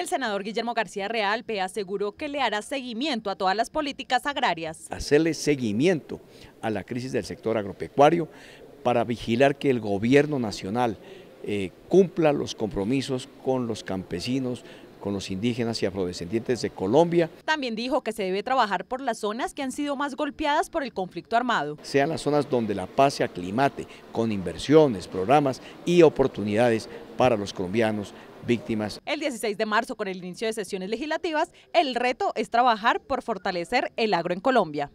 El senador Guillermo García Realpe aseguró que le hará seguimiento a todas las políticas agrarias. Hacerle seguimiento a la crisis del sector agropecuario para vigilar que el gobierno nacional eh, cumpla los compromisos con los campesinos, con los indígenas y afrodescendientes de Colombia. También dijo que se debe trabajar por las zonas que han sido más golpeadas por el conflicto armado. Sean las zonas donde la paz se aclimate con inversiones, programas y oportunidades para los colombianos víctimas. El 16 de marzo, con el inicio de sesiones legislativas, el reto es trabajar por fortalecer el agro en Colombia.